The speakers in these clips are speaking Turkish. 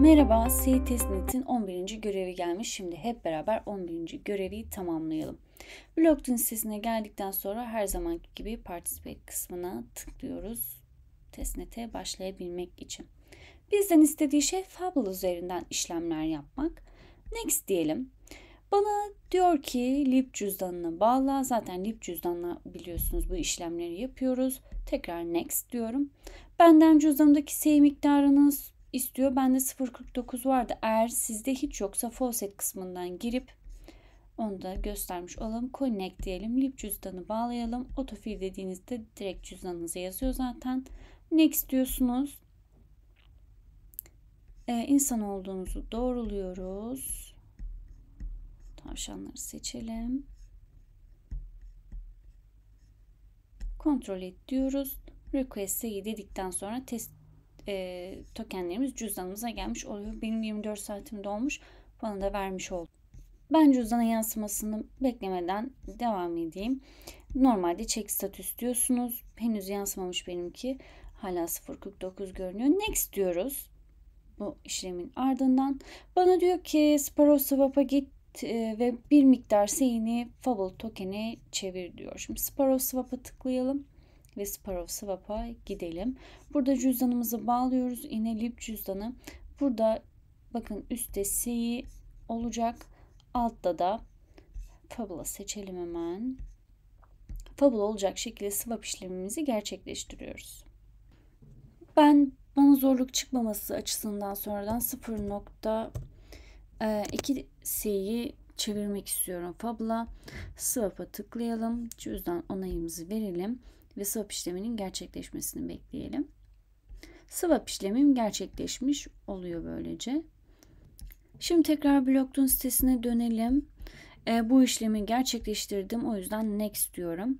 Merhaba, CTSNet'in 11. görevi gelmiş. Şimdi hep beraber 11. görevi tamamlayalım. Blogdin sitesine geldikten sonra her zamanki gibi Participate kısmına tıklıyoruz. Testnet'e başlayabilmek için. Bizden istediği şey Fable üzerinden işlemler yapmak. Next diyelim. Bana diyor ki lib cüzdanına bağla. Zaten lib cüzdanla biliyorsunuz bu işlemleri yapıyoruz. Tekrar next diyorum. Benden cüzdanımdaki sey miktarınız istiyor. Bende 0.49 vardı. Eğer sizde hiç yoksa faucet kısmından girip onu da göstermiş olalım. Connect diyelim. Lip cüzdanı bağlayalım. Otofil dediğinizde direkt cüzdanınıza yazıyor zaten. Next diyorsunuz. Ee, insan olduğunuzu doğruluyoruz. Tavşanları seçelim. Kontrol et diyoruz. Request'e dedikten sonra test e, tokenlerimiz cüzdanımıza gelmiş oluyor. Benim 24 saatim dolmuş. Bana da vermiş oldu. Ben cüzdana yansımasını beklemeden devam edeyim. Normalde çek statüs diyorsunuz. Henüz yansımamış benimki. Hala 0.49 görünüyor. Next diyoruz. Bu işlemin ardından. Bana diyor ki Sparrow Swap'a git e, ve bir miktar seyini Fable token'e çevir diyor. Şimdi Sparrow Swap'a tıklayalım ve Sparrow Swap'a gidelim. Burada cüzdanımızı bağlıyoruz. Yine lip cüzdanı. Burada bakın üstte C'yi olacak. Altta da Fabula seçelim hemen. Fabula olacak şekilde swap işlemimizi gerçekleştiriyoruz. Ben bana zorluk çıkmaması açısından sonradan 0.2 C'yi çevirmek istiyorum. Fabula swap'a tıklayalım. Cüzdan onayımızı verelim ve swap işleminin gerçekleşmesini bekleyelim. Swap işlemim gerçekleşmiş oluyor böylece. Şimdi tekrar Blockton sitesine dönelim. E, bu işlemi gerçekleştirdim. O yüzden next diyorum.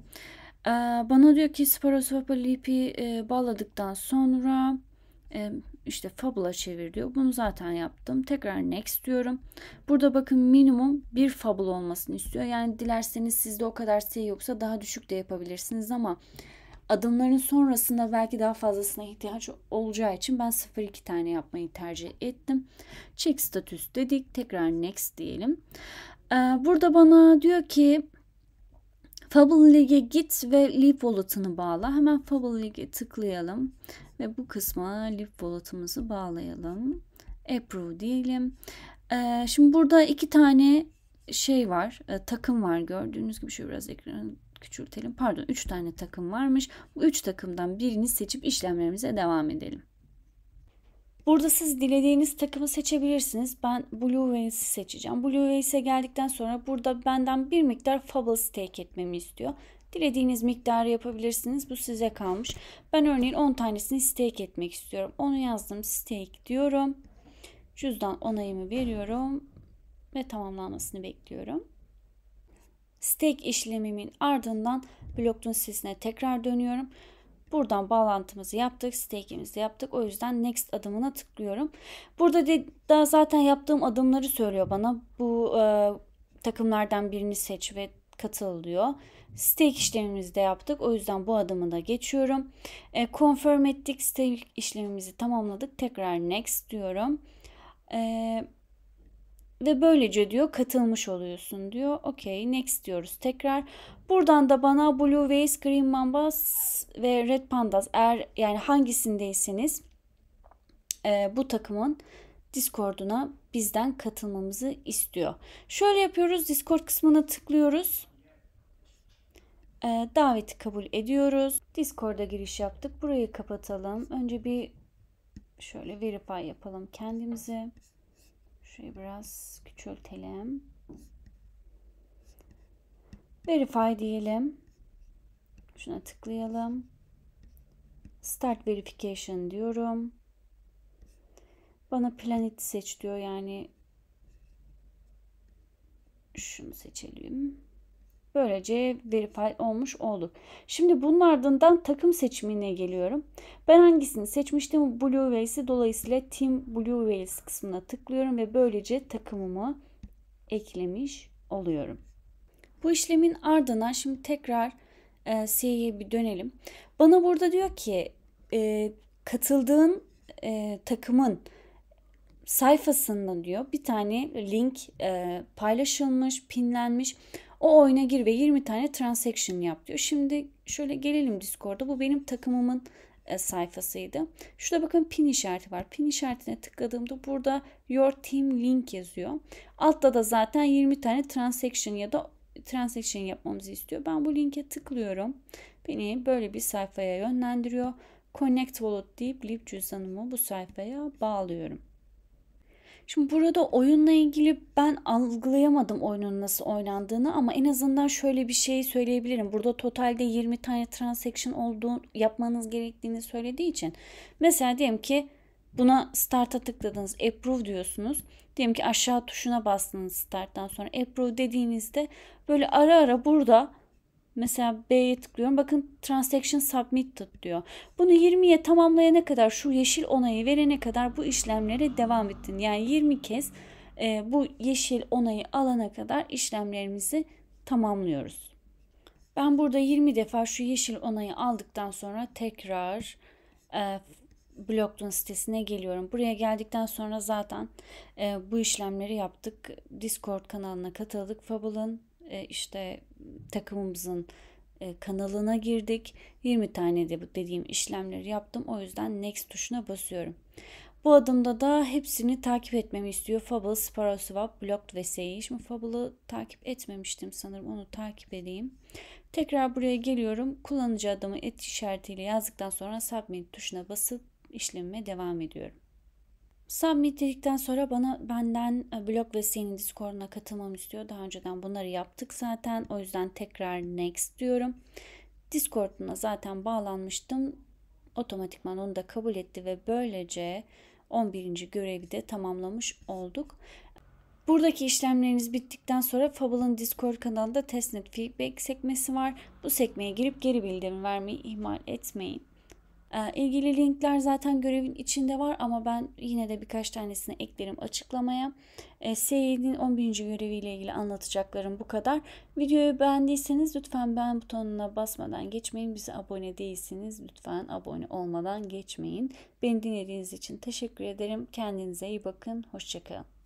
E, bana diyor ki Sparoswap'a lipi e, bağladıktan sonra e, işte fabula çevir diyor. Bunu zaten yaptım. Tekrar next diyorum. Burada bakın minimum bir fabul olmasını istiyor. Yani dilerseniz sizde o kadar şey yoksa daha düşük de yapabilirsiniz ama adımların sonrasında belki daha fazlasına ihtiyaç olacağı için ben 0-2 tane yapmayı tercih ettim. Check status dedik. Tekrar next diyelim. Ee, burada bana diyor ki Fable League'e git ve Leap Wallet'ını bağla. Hemen Fable League'e tıklayalım ve bu kısma Leap Wallet'ımızı bağlayalım. Approve diyelim. Ee, şimdi burada iki tane şey var, e, takım var gördüğünüz gibi. Şu biraz ekranı küçültelim. Pardon, üç tane takım varmış. Bu üç takımdan birini seçip işlemlerimize devam edelim. Burada siz dilediğiniz takımı seçebilirsiniz. Ben Blue Veils'i seçeceğim. Blue Veils'e geldikten sonra burada benden bir miktar Fables stake etmemi istiyor. Dilediğiniz miktarı yapabilirsiniz. Bu size kalmış. Ben örneğin 10 tanesini stake etmek istiyorum. Onu yazdım. Stake diyorum. Cüzdan onayımı veriyorum. Ve tamamlanmasını bekliyorum. Stake işlemimin ardından blok sitesine tekrar dönüyorum. Buradan bağlantımızı yaptık. Stake'imizi yaptık. O yüzden next adımına tıklıyorum. Burada de, daha zaten yaptığım adımları söylüyor bana. Bu e, takımlardan birini seç ve katıl diyor. Stake işlemimizi de yaptık. O yüzden bu adımı da geçiyorum. E, confirm ettik. Stake işlemimizi tamamladık. Tekrar next diyorum. Eee ve böylece diyor katılmış oluyorsun diyor. Okey next diyoruz tekrar. Buradan da bana Blue Waves, Green Mambas ve Red Pandas eğer yani hangisindeyseniz e, bu takımın Discord'una bizden katılmamızı istiyor. Şöyle yapıyoruz Discord kısmına tıklıyoruz. E, daveti kabul ediyoruz. Discord'a giriş yaptık. Burayı kapatalım. Önce bir şöyle verify yapalım kendimizi. Şurayı biraz küçültelim. Verify diyelim. Şuna tıklayalım. Start Verification diyorum. Bana planet seç diyor yani şunu seçelim. Böylece verify olmuş olduk. Şimdi bunun ardından takım seçimine geliyorum. Ben hangisini seçmiştim? Blue Whales'i dolayısıyla Team Blue Whales kısmına tıklıyorum ve böylece takımımı eklemiş oluyorum. Bu işlemin ardından şimdi tekrar e, CIA'ya bir dönelim. Bana burada diyor ki e, katıldığın e, takımın sayfasında diyor bir tane link e, paylaşılmış, pinlenmiş. O oyuna gir ve 20 tane transaction yap diyor. Şimdi şöyle gelelim Discord'a. Bu benim takımımın e, sayfasıydı. Şurada bakın pin işareti var. Pin işaretine tıkladığımda burada your team link yazıyor. Altta da zaten 20 tane transaction ya da transaction yapmamızı istiyor. Ben bu linke tıklıyorum. Beni böyle bir sayfaya yönlendiriyor. Connect Wallet deyip Lib cüzdanımı bu sayfaya bağlıyorum. Şimdi burada oyunla ilgili ben algılayamadım oyunun nasıl oynandığını ama en azından şöyle bir şey söyleyebilirim. Burada totalde 20 tane transaction olduğu yapmanız gerektiğini söylediği için. Mesela diyelim ki buna start'a tıkladınız approve diyorsunuz. Diyelim ki aşağı tuşuna bastınız start'tan sonra approve dediğinizde böyle ara ara burada Mesela B'ye tıklıyorum. Bakın transaction submit diyor. Bunu 20'ye tamamlayana kadar şu yeşil onayı verene kadar bu işlemlere devam ettin. Yani 20 kez e, bu yeşil onayı alana kadar işlemlerimizi tamamlıyoruz. Ben burada 20 defa şu yeşil onayı aldıktan sonra tekrar e, Blockd'un sitesine geliyorum. Buraya geldikten sonra zaten e, bu işlemleri yaptık. Discord kanalına katıldık. Fable'ın e, işte takımımızın e, kanalına girdik. 20 tane de bu dediğim işlemleri yaptım. O yüzden next tuşuna basıyorum. Bu adımda da hepsini takip etmemi istiyor. Fable, Sparrow, Swap, Blocked ve Sage. Şimdi Fable'ı takip etmemiştim sanırım. Onu takip edeyim. Tekrar buraya geliyorum. Kullanıcı adımı et işaretiyle yazdıktan sonra Submit tuşuna basıp işlemime devam ediyorum. Submit dedikten sonra bana benden e, blog ve senin Discord'una katılmamı istiyor. Daha önceden bunları yaptık zaten. O yüzden tekrar next diyorum. Discord'una zaten bağlanmıştım. Otomatikman onu da kabul etti ve böylece 11. görevi de tamamlamış olduk. Buradaki işlemleriniz bittikten sonra Fable'ın Discord kanalında testnet feedback sekmesi var. Bu sekmeye girip geri bildirim vermeyi ihmal etmeyin. Ee, ilgili linkler zaten görevin içinde var ama ben yine de birkaç tanesini eklerim açıklamaya. SE'nin ee, 11. göreviyle ilgili anlatacaklarım bu kadar. Videoyu beğendiyseniz lütfen beğen butonuna basmadan geçmeyin. Bize abone değilsiniz. Lütfen abone olmadan geçmeyin. Beni dinlediğiniz için teşekkür ederim. Kendinize iyi bakın. Hoşçakalın.